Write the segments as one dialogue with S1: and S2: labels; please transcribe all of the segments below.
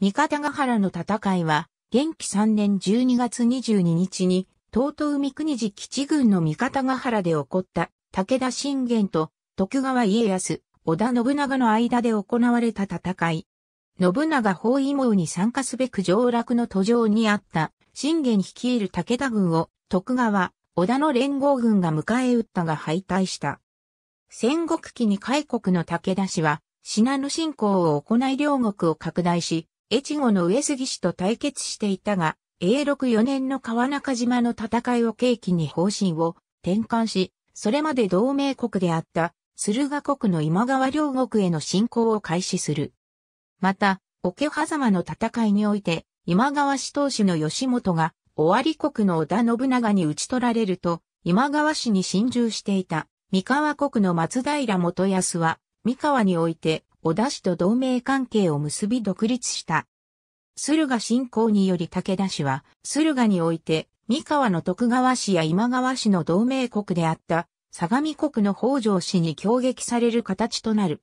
S1: 三方ヶ原の戦いは、元気3年12月22日に、東東三国寺基地軍の三方ヶ原で起こった、武田信玄と徳川家康、織田信長の間で行われた戦い。信長包囲網に参加すべく上落の途上にあった、信玄率いる武田軍を、徳川、織田の連合軍が迎え撃ったが敗退した。戦国期に開国の武田氏は、信濃侵攻を行い両国を拡大し、越後の上杉氏と対決していたが、永禄4年の川中島の戦いを契機に方針を転換し、それまで同盟国であった駿河国の今川両国への侵攻を開始する。また、桶狭間の戦いにおいて、今川氏当主の吉本が、尾張国の織田信長に討ち取られると、今川氏に侵入していた、三河国の松平元康は、三河において、織田氏と同盟関係を結び独立した。駿河侵攻により武田氏は、駿河において、三河の徳川氏や今川氏の同盟国であった、相模国の北条氏に攻撃される形となる。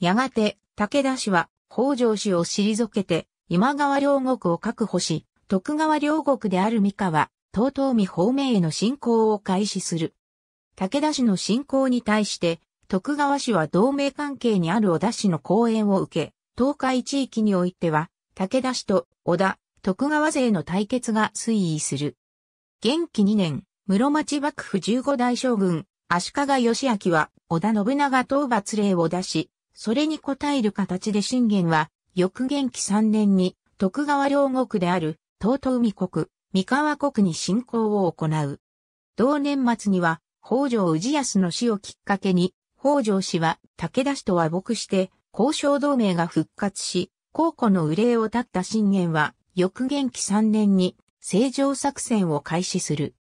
S1: やがて、武田氏は、北条氏を退けて、今川両国を確保し、徳川両国である三河、東東美方面への侵攻を開始する。武田氏の侵攻に対して、徳川氏は同盟関係にある小田氏の講演を受け、東海地域においては、武田氏と小田、徳川勢の対決が推移する。元気2年、室町幕府15代将軍、足利義明は、織田信長討伐令を出し、それに応える形で信玄は、翌元気3年に、徳川両国である、東東海国、三河国に侵攻を行う。同年末には、北条氏康の死をきっかけに、北条氏は武田氏と和睦して交渉同盟が復活し、高庫の憂いを立った信玄は、翌元気3年に正常作戦を開始する。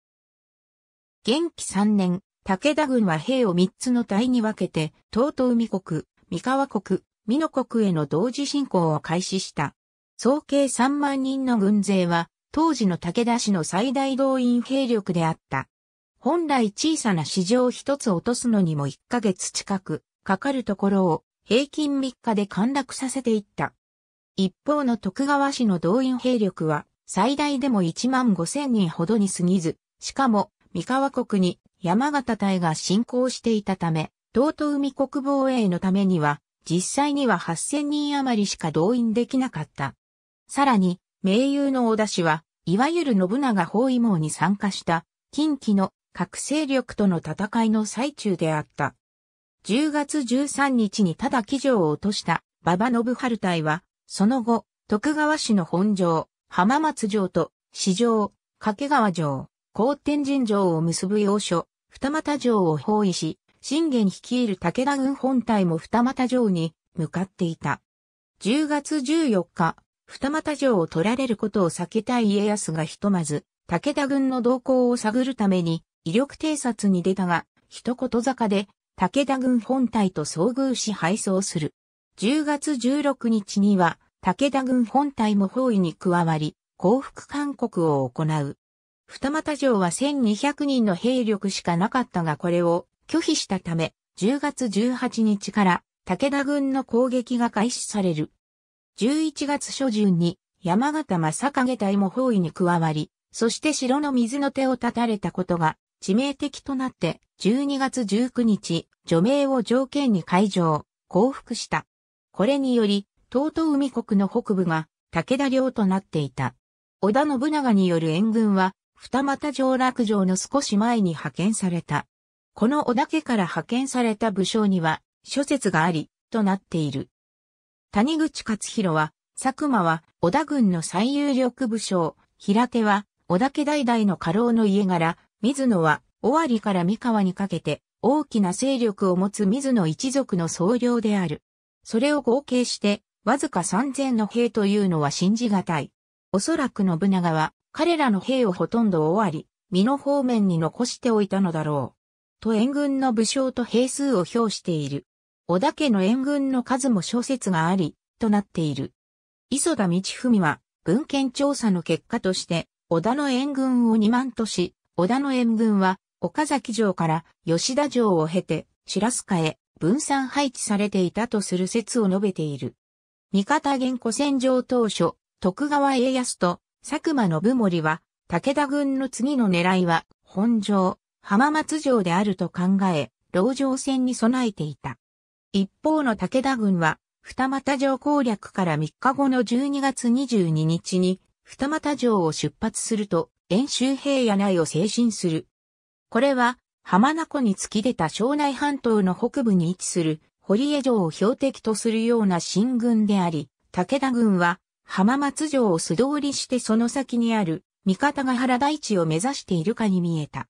S1: 元気3年、武田軍は兵を3つの隊に分けて、東東海国、三河国、美濃国への同時進行を開始した。総計3万人の軍勢は、当時の武田氏の最大動員兵力であった。本来小さな市場一つ落とすのにも1ヶ月近くかかるところを平均3日で陥落させていった。一方の徳川氏の動員兵力は最大でも1万5千人ほどに過ぎず、しかも三河国に山形隊が侵攻していたため、東都海国防衛のためには実際には8千人余りしか動員できなかった。さらに、盟友の小田氏は、いわゆる信長包囲網に参加した、近畿の核勢力との戦いの最中であった。10月13日にただ騎乗を落とした馬場信春隊は、その後、徳川市の本城、浜松城と、市城、掛川城、高天神城を結ぶ要所、二俣城を包囲し、信玄率いる武田軍本隊も二俣城に向かっていた。10月14日、二俣城を取られることを避けたい家康がひとまず、武田軍の動向を探るために、威力偵察に出たが、一言坂で、武田軍本隊と遭遇し敗走する。10月16日には、武田軍本隊も包囲に加わり、降伏勧告を行う。二俣城は1200人の兵力しかなかったがこれを拒否したため、10月18日から武田軍の攻撃が開始される。11月初旬に山形正影隊も包囲に加わり、そして城の水の手を立たれたことが致命的となって12月19日、除名を条件に解除、降伏した。これにより、東都海国の北部が武田領となっていた。織田信長による援軍は、二俣上落城の少し前に派遣された。この織田家から派遣された武将には、諸説があり、となっている。谷口勝弘は、佐久間は織田軍の最有力武将、平手は織田家代々の家老の家柄、水野は、尾張から三河にかけて、大きな勢力を持つ水野一族の総領である。それを合計して、わずか3000の兵というのは信じがたい。おそらく信長は、彼らの兵をほとんど尾張、身の方面に残しておいたのだろう。と援軍の武将と兵数を表している。織田家の援軍の数も小説があり、となっている。磯田道文は、文献調査の結果として、織田の援軍を2万とし、織田の援軍は、岡崎城から吉田城を経て、白須賀へ分散配置されていたとする説を述べている。味方原古戦場当初、徳川家康と佐久間信盛は、武田軍の次の狙いは、本城、浜松城であると考え、牢城戦に備えていた。一方の武田軍は、二俣城攻略から3日後の12月22日に、二俣城を出発すると、遠州平野内を精進する。これは、浜名湖に突き出た庄内半島の北部に位置する堀江城を標的とするような進軍であり、武田軍は浜松城を素通りしてその先にある三方ヶ原大地を目指しているかに見えた。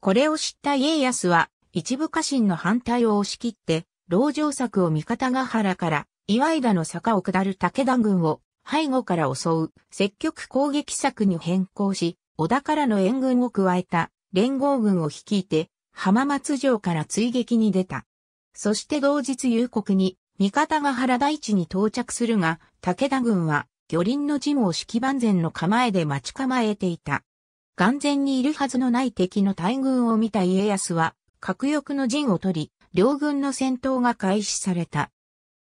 S1: これを知った家康は一部家臣の反対を押し切って、老城策を三方ヶ原から岩井田の坂を下る武田軍を背後から襲う積極攻撃策に変更し、織田からの援軍を加えた連合軍を率いて浜松城から追撃に出た。そして同日夕刻に味方が原大地に到着するが、武田軍は魚林の陣を揮万全の構えで待ち構えていた。眼前にいるはずのない敵の大軍を見た家康は、核翼の陣を取り、両軍の戦闘が開始された。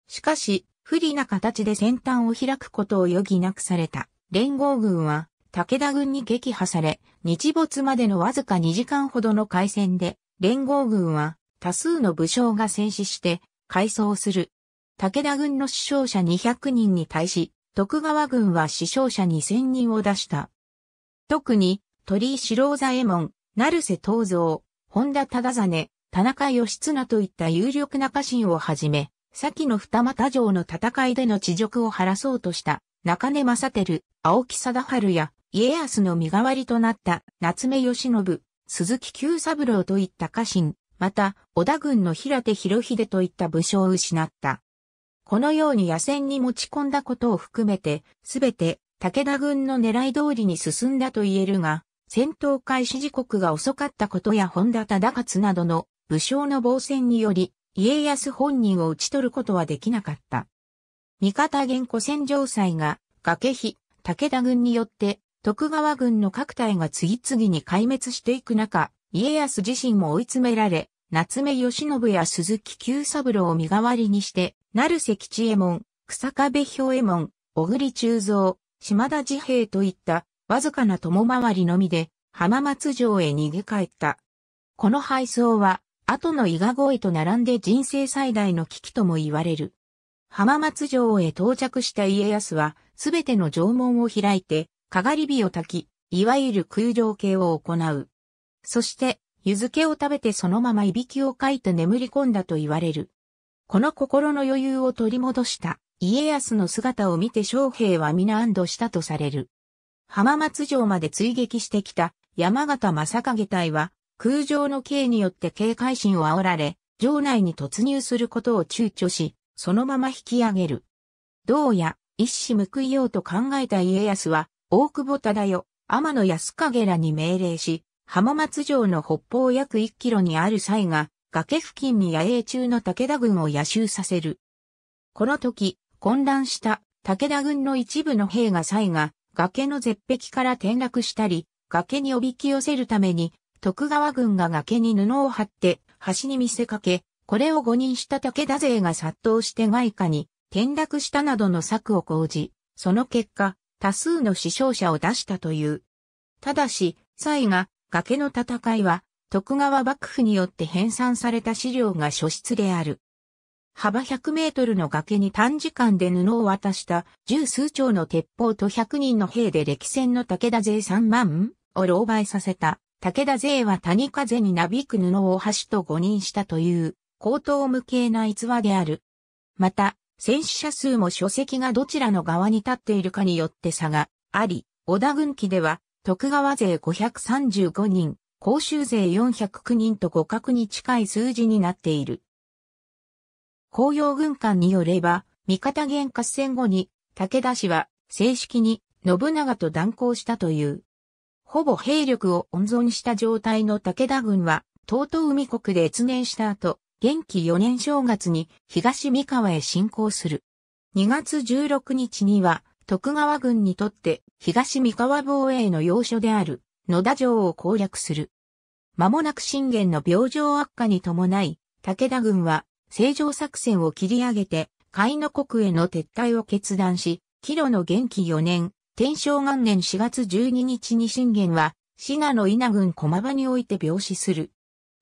S1: しかし、不利な形で先端を開くことを余儀なくされた。連合軍は武田軍に撃破され、日没までのわずか2時間ほどの海戦で、連合軍は多数の武将が戦死して、改装する。武田軍の死傷者200人に対し、徳川軍は死傷者2000人を出した。特に、鳥居四郎左衛門、成瀬東蔵、本田忠真、田中義綱といった有力な家臣をはじめ、先の二俣城の戦いでの地辱を晴らそうとした、中根正輝、青木貞治や、家康の身代わりとなった夏目義信、鈴木久三郎といった家臣、また織田軍の平手広秀といった武将を失った。このように野戦に持ち込んだことを含めて、すべて武田軍の狙い通りに進んだと言えるが、戦闘開始時刻が遅かったことや本田忠勝などの武将の防戦により、家康本人を討ち取ることはできなかった。味方元古戦場祭が、崖碑、武田軍によって徳川軍の各隊が次々に壊滅していく中、家康自身も追い詰められ、夏目義信や鈴木久三郎を身代わりにして、成瀬吉右衛門、草壁兵衛門、小栗中蔵、島田治兵衛といったわずかな共回りのみで浜松城へ逃げ帰った。この敗走は、後の伊賀越えと並んで人生最大の危機とも言われる。浜松城へ到着した家康は、すべての城門を開いて、かがり火を炊き、いわゆる空上系を行う。そして、湯漬けを食べてそのままいびきをかいて眠り込んだと言われる。この心の余裕を取り戻した家康の姿を見て将兵は皆安堵したとされる。浜松城まで追撃してきた山形正景隊は空上の刑によって警戒心を煽られ、城内に突入することを躊躇し、そのまま引き上げる。どうや一矢報いようと考えた家康は大久保忠世、天野安影らに命令し、浜松城の北方約1キロにある際が、崖付近に野営中の武田軍を野襲させる。この時、混乱した武田軍の一部の兵が際が、崖の絶壁から転落したり、崖におびき寄せるために、徳川軍が崖に布を張って、橋に見せかけ、これを誤認した武田勢が殺到して外貨に転落したなどの策を講じ、その結果、多数の死傷者を出したという。ただし、蔡が崖の戦いは徳川幕府によって編纂された資料が書出である。幅100メートルの崖に短時間で布を渡した十数丁の鉄砲と100人の兵で歴戦の武田勢3万を狼狽させた。武田勢は谷風になびく布を橋と誤認したという、高等無形な逸話である。また、戦死者数も書籍がどちらの側に立っているかによって差があり、織田軍記では徳川勢535人、甲州勢409人と互角に近い数字になっている。紅葉軍艦によれば、味方原合戦後に、武田氏は正式に信長と断交したという。ほぼ兵力を温存した状態の武田軍は、東東海国で越年した後、元気4年正月に東三河へ侵攻する。2月16日には徳川軍にとって東三河防衛の要所である野田城を攻略する。間もなく信玄の病状悪化に伴い、武田軍は正常作戦を切り上げて、海の国への撤退を決断し、岐路の元気4年、天正元年4月12日に信玄は、信濃稲郡駒場において病死する。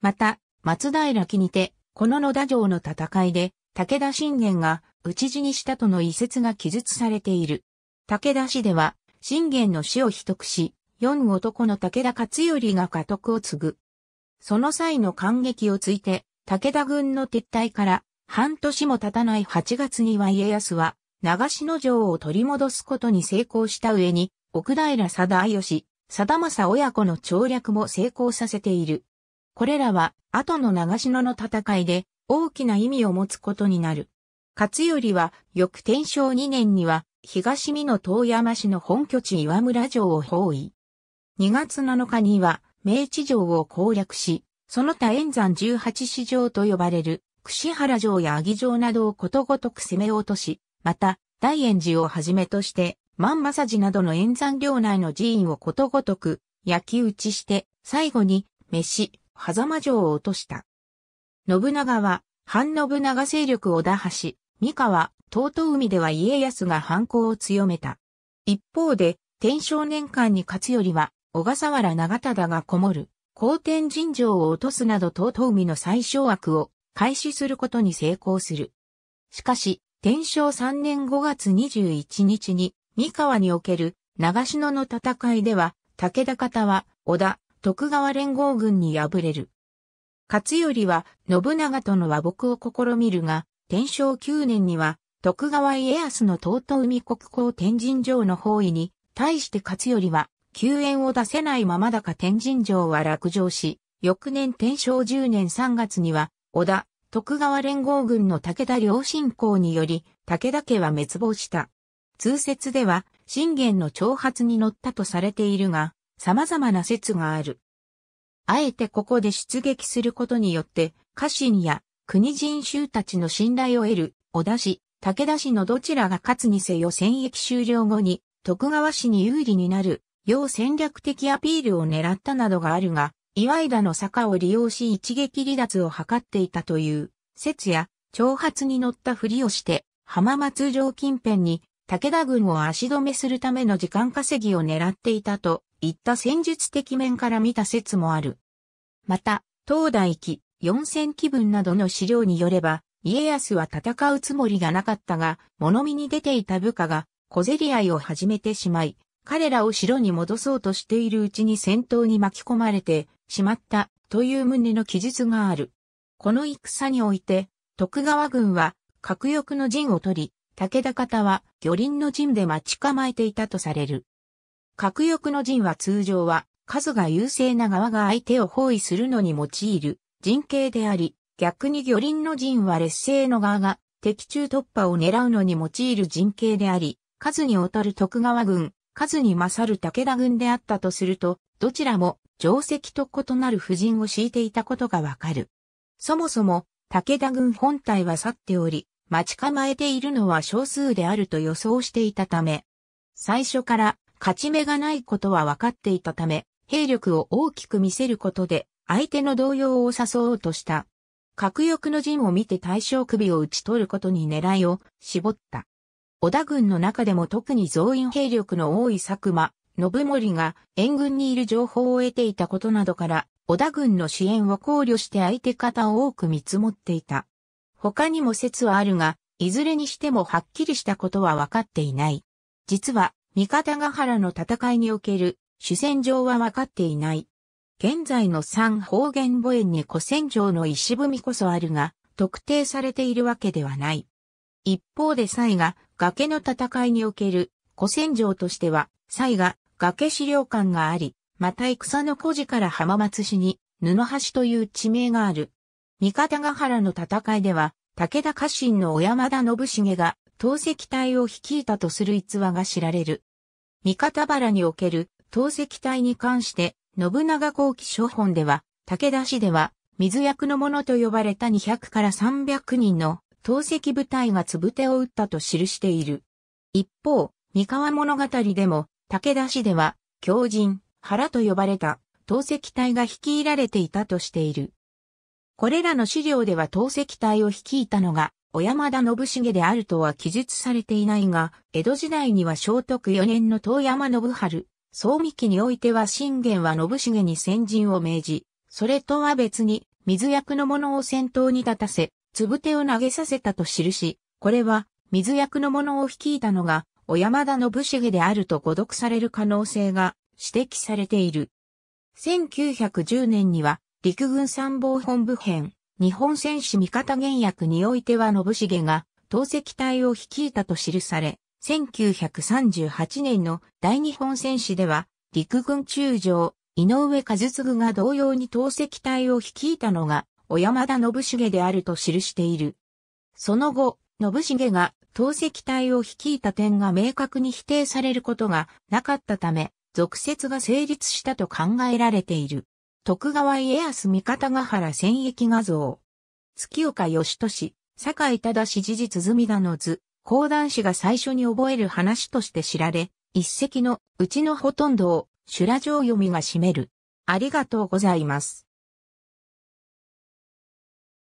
S1: また、松平木にて、この野田城の戦いで、武田信玄が討ち死にしたとの遺説が記述されている。武田氏では、信玄の死を秘匿し、四男の武田勝頼が家督を継ぐ。その際の感激をついて、武田軍の撤退から半年も経たない8月には家康は、長篠城を取り戻すことに成功した上に、奥平貞義、貞政親子の調略も成功させている。これらは後の長篠の戦いで大きな意味を持つことになる。勝頼は翌天正2年には東美濃遠山市の本拠地岩村城を包囲。2月7日には明治城を攻略し、その他円山十八市城と呼ばれる櫛原城や阿城などをことごとく攻め落とし、また大円寺をはじめとして万正寺などの円山領内の寺院をことごとく焼き打ちして、最後に、飯、狭間城を落とした。信長は、反信長勢力を打破し、三河、東東海では家康が反抗を強めた。一方で、天正年間に勝頼は、小笠原長忠がこもる、皇天神城を落とすなど東東海の最小悪を開始することに成功する。しかし、天正3年5月21日に、三河における長篠の戦いでは、武田方は、織田、徳川連合軍に敗れる。勝頼は信長との和睦を試みるが、天正9年には徳川家康の東東海国交天神城の包囲に、対して勝頼は救援を出せないままだか天神城は落城し、翌年天正10年3月には、織田、徳川連合軍の武田良信公により、武田家は滅亡した。通説では、信玄の挑発に乗ったとされているが、様々な説がある。あえてここで出撃することによって、家臣や国人衆たちの信頼を得る、小田氏、武田氏のどちらが勝つにせよ戦役終了後に、徳川氏に有利になる、要戦略的アピールを狙ったなどがあるが、岩井田の坂を利用し一撃離脱を図っていたという、説や、挑発に乗ったふりをして、浜松城近辺に武田軍を足止めするための時間稼ぎを狙っていたといった戦術的面から見た説もある。また、東大記、四千気分などの資料によれば、家康は戦うつもりがなかったが、物見に出ていた部下が小競り合いを始めてしまい、彼らを城に戻そうとしているうちに戦闘に巻き込まれてしまったという旨の記述がある。この戦において、徳川軍は、核翼の陣を取り、武田方は魚林の陣で待ち構えていたとされる。核翼の陣は通常は、数が優勢な側が相手を包囲するのに用いる陣形であり、逆に魚輪の陣は劣勢の側が敵中突破を狙うのに用いる陣形であり、数に劣る徳川軍、数に勝る武田軍であったとすると、どちらも定石と異なる布陣を敷いていたことがわかる。そもそも、武田軍本体は去っており、待ち構えているのは少数であると予想していたため、最初から勝ち目がないことは分かっていたため、兵力を大きく見せることで、相手の動揺を誘おうとした。核翼の陣を見て大象首を打ち取ることに狙いを絞った。織田軍の中でも特に増員兵力の多い佐久間、信盛が援軍にいる情報を得ていたことなどから、織田軍の支援を考慮して相手方を多く見積もっていた。他にも説はあるが、いずれにしてもはっきりしたことは分かっていない。実は、三方ヶ原の戦いにおける主戦場は分かっていない。現在の三方言母園に古戦場の石踏みこそあるが、特定されているわけではない。一方で西が崖の戦いにおける古戦場としては、西が崖資料館があり、また戦の古事から浜松市に布橋という地名がある。三方ヶ原の戦いでは、武田家臣の小山田信重が投石隊を率いたとする逸話が知られる。三方原における投石隊に関して、信長後期書本では、武田氏では、水役の者と呼ばれた200から300人の投石部隊がつぶてを打ったと記している。一方、三河物語でも、武田氏では、狂人、原と呼ばれた投石隊が率いられていたとしている。これらの資料では投石隊を率いたのが、小山田信重であるとは記述されていないが、江戸時代には聖徳4年の遠山信春、総見記においては信玄は信重に先陣を命じ、それとは別に水役の者を先頭に立たせ、つぶてを投げさせたと記し、これは水役の者を率いたのが小山田信重であると誤読される可能性が指摘されている。1910年には陸軍参謀本部編日本戦士味方原約においては信繁が投石隊を率いたと記され、1938年の大日本戦士では、陸軍中将、井上和次が同様に投石隊を率いたのが、小山田信繁であると記している。その後、信繁が投石隊を率いた点が明確に否定されることがなかったため、俗説が成立したと考えられている。徳川家康三方ヶ原戦役画像。月岡義俊、坂井忠史事実済みだの図、講談師が最初に覚える話として知られ、一席のうちのほとんどを修羅城読みが占める。ありがとうございます。